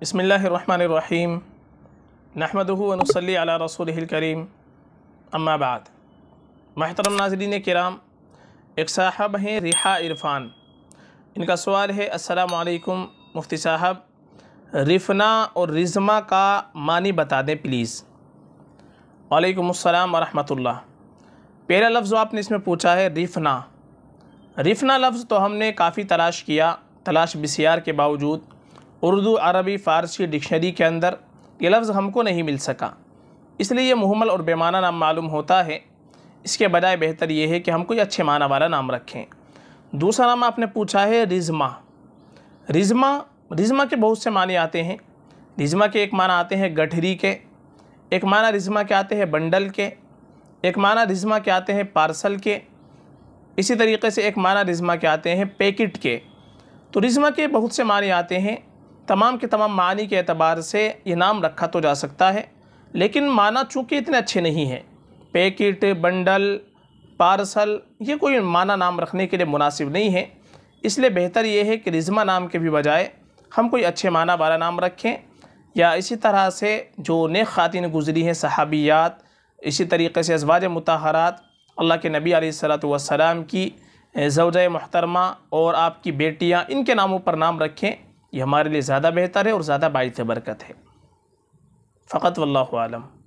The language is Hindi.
बसमीम नहमदनसली अला रसूल करीम अम्माबाद महतरम नाजरीन कराम एक साहब हैं रिहा इरफान इनका सवाल है असलकुम मुफ्ती साहब रिफना और रिजमा का मानी बता दें प्लीज़ वालेकुम अस्सलाम वरहमतुल्लाह पहला लफ्ज़ आपने इसमें पूछा है रिफना रिफना लफ्ज़ तो हमने काफ़ी तलाश किया तलाश बसियार के बावजूद उर्दू अरबी फ़ारसी डिक्शनरी के अंदर ये लफ्ज़ हमको नहीं मिल सका इसलिए ये मुहमल और बेमाना नाम मालूम होता है इसके बजाय बेहतर ये है कि हम कोई अच्छे माना वाला नाम रखें दूसरा नाम आपने पूछा है रिज़मा रिज़मा रिज़मा के बहुत से माने आते हैं रिज़मा के एक माना आते हैं गठरी के एक माना रिज़मा के आते हैं बंडल के एक माना रिज़मा के आते हैं पार्सल के इसी तरीके से एक माना रिज़मा के आते हैं पैकेट के तो रिज़मा के बहुत से माने आते हैं तमाम के तमाम मानी के अतबार से ये नाम रखा तो जा सकता है लेकिन माना चूँकि इतने अच्छे नहीं हैं पैकेट बंडल पार्सल ये कोई माना नाम रखने के लिए मुनासिब नहीं है इसलिए बेहतर ये है कि रिज़मा नाम के भी बजाय हम कोई अच्छे माना वाला नाम रखें या इसी तरह से जो नेक ख़ातिन गुजरी हैं सहाबियात इसी तरीके से अजवाज मतहरात अल्लाह के नबी सलाम की जवज महतरमा और आपकी बेटियाँ इनके नामों पर नाम रखें ये हमारे लिए ज़्यादा बेहतर है और ज़्यादा बाइस बरकत है फ़कत वल्लम